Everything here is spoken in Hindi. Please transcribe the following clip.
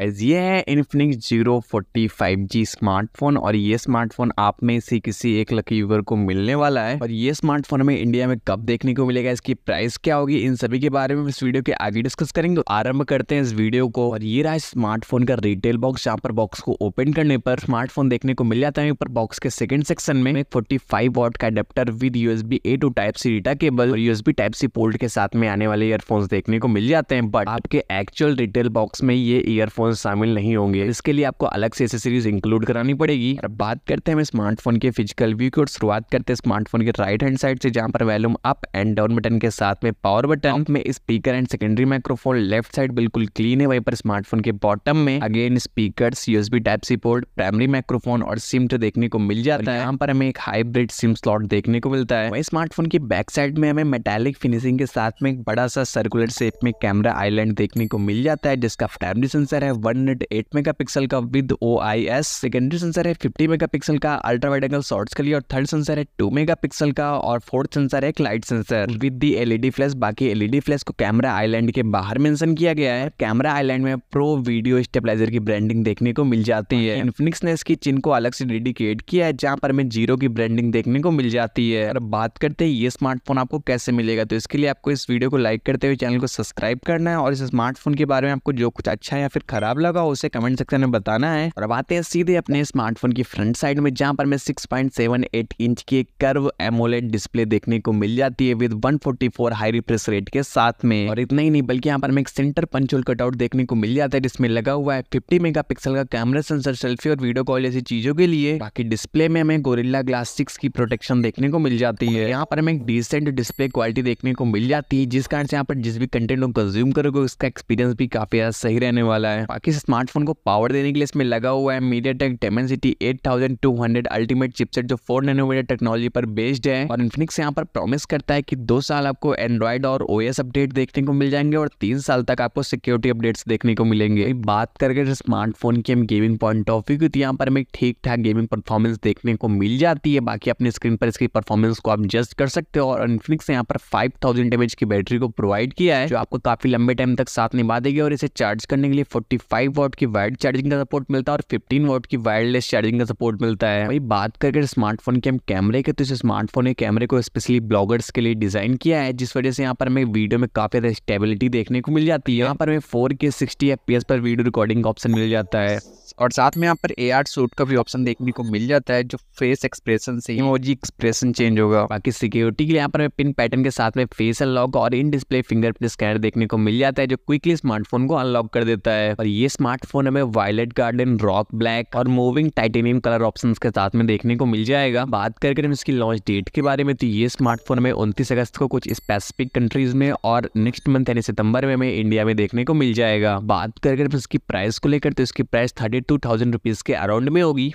गाइज ये है Infinix zero forty five G smartphone और ये स्मार्टफोन आप में से किसी एक लकी यूवर को मिलने वाला है और ये स्मार्टफोन हमें इंडिया में कब देखने को मिलेगा इसकी प्राइस क्या होगी इन सभी के बारे में इस वीडियो के आगे डिस्कस करेंगे तो आरंभ करते हैं इस वीडियो को और ये रहा स्मार्टफोन का रिटेल बॉक्स जहाँ पर बॉक्स को ओपन करने पर स्मार्टफोन देखने को मिल जाता है ऊपर बॉक्स के सेकंड सेक्शन में फोर्टी फाइव वॉट का adapter with USB A to type C data cable और यूएसबी टाइप सी पोर्ट के साथ में आने वाले ईयरफोन देखने को मिल जाते हैं बट आपके एक्चुअल रिटेल बॉक्स में ये ईयरफोन हेडफोन शामिल नहीं होंगे इसके लिए आपको अलग से एसेसरीज इंक्लूड करानी पड़ेगी और बात करते हैं हम स्मार्टफोन के फिजिकल व्यू की और शुरुआत करते हैं स्मार्टफोन के राइट हैंड साइड से जहाँ पर volume up and down button के साथ में पावर बटन में speaker and secondary microphone left side बिल्कुल क्लीन है वहीं पर स्मार्टफोन के बॉटम में again speaker USB type C port primary microphone और सिम तो देखने को मिल जाता है यहाँ पर हमें एक हाइब्रिड सिम स्लॉट देखने को मिलता है वही स्मार्टफोन की बैक साइड में हमें मेटेलिक फिनिशिंग के साथ में एक बड़ा सा सर्कुलर शेप में कैमरा आईलैंड देखने को मिल जाता है जिसका फैमिली सेंसर है है वन एट मेगा पिक्सल का with O I S secondary sensor है फिफ्टी मेगा पिक्सल का अल्ट्रा वाइड एंगल शॉर्ट्स के लिए और थर्ड सेंसर है टू मेगा पिक्सल का और फोर्थ सेंसर है light sensor with the LED flash बाकी एलईडी फ्लैश e को कैमरा आईलैंड के बाहर मेंशन किया गया है कैमरा आईलैंड में प्रो वीडियो स्टेबलाइजर की ब्रांडिंग देखने को मिल जाती है इन्फिनिक्स ने इसकी चिन को अलग से डेडिकेट किया है जहाँ पर हमें जीरो की ब्रांडिंग देखने को मिल जाती है और बात करते हैं ये स्मार्टफोन आपको कैसे मिलेगा तो इसके लिए आपको इस वीडियो को लाइक करते हुए चैनल को सब्सक्राइब करना है और इस स्मार्टफोन के बारे में आपको जो कुछ अच्छा है या फिर खराब खराब लगा उसे कमेंट सेक्शन में बताना है और अब आते हैं सीधे अपने स्मार्टफोन की फ्रंट साइड में जहाँ पर हमें सिक्स इंच की कर्व एमोलेट डिस्प्ले देखने को मिल जाती है with one high refresh rate के साथ में और इतना ही नहीं बल्कि यहाँ पर हमें एक सेंटर पंचोल कटआउट देखने को मिल जाता है जिसमें लगा हुआ है फिफ्टी मेगा का कैमरा सेंसर सेल्फी और वीडियो कॉल जैसी चीजों के लिए बाकी डिस्प्ले में हमें गोरिल्ला ग्लास सिक्स की प्रोटेक्शन देखने को मिल जाती है यहाँ पर हमें एक डिसेंट डिस्प्ले क्वालिटी देखने को मिल जाती है जिस कारण से यहाँ पर जिस भी कंटेंट को कंज्यूम करोगे उसका एक्सपीरियंस भी काफी सही रहने वाला है बाकी स्मार्टफोन को पावर देने के लिए इसमें लगा हुआ है MediaTek Dimensity eight thousand two hundred ultimate chipset जो फोर नैनोमीटर टेक्नोलॉजी पर बेस्ड है और इन्फिनिक्स यहाँ पर प्रॉमिस करता है कि दो साल आपको एंड्रॉइड और ओ अपडेट देखने को मिल जाएंगे और तीन साल तक आपको सिक्योरिटी अपडेट्स देखने को मिलेंगे बात करके स्मार्टफोन की हम गेमिंग पॉइंट ऑफ व्यू की यहाँ पर हमें ठीक ठाक गेमिंग परफॉर्मेंस देखने को मिल जाती है बाकी अपने स्क्रीन पर इसकी परफॉर्मेंस को आप जस्ट कर सकते हो और इन्फिनिक्स ने यहाँ पर फाइव थाउजेंड की बैटरी को प्रोवाइड किया है जो आपको काफी लंबे टाइम तक साथ निभा देगी और इसे चार्ज करने के लिए फोर्टी फाइव वॉट की वायर्ड चार्जिंग का सपोर्ट मिलता है और फिफ्टीन वॉट की वायरलेस चार्जिंग का सपोर्ट मिलता है भाई बात करके स्मार्टफोन के हम कैमरे के तो इस स्मार्टफोन ने कैमरे को स्पेशली ब्लॉगर्स के लिए डिजाइन किया है जिस वजह से यहाँ पर हमें वीडियो में काफी स्टेबिलिटी देखने को मिल जाती है यहाँ पर हमें फोर के सिक्सटी पर वीडियो रिकॉर्डिंग का ऑप्शन मिल जाता है और साथ में यहाँ पर ए आर सूट का भी ऑप्शन देखने को मिल जाता है जो फेस एक्सप्रेशन से इमोजी एक्सप्रेशन चेंज होगा बाकी सिक्योरिटी के लिए यहाँ पर पिन पैटर्न के साथ में फेस अनलॉक और इन डिस्प्ले फिंगरप्रिंट स्कैनर देखने को मिल जाता है जो क्विकली स्मार्टफोन को अनलॉक कर देता है और ये स्मार्टफोन हमें वायलेट गार्डन रॉक ब्लैक और मूविंग टाइटेनियम कलर ऑप्शन के साथ में देखने को मिल जाएगा बात करके हम इसकी लॉन्च डेट के बारे में तो ये स्मार्टफोन हमें उनतीस अगस्त को कुछ स्पेसिफिक कंट्रीज में और नेक्स्ट मंथ यानी सितंबर में हमें इंडिया में देखने को मिल जाएगा बात करके हम इसकी प्राइस को लेकर तो इसकी price thirty two thousand rupees के अराउंड में होगी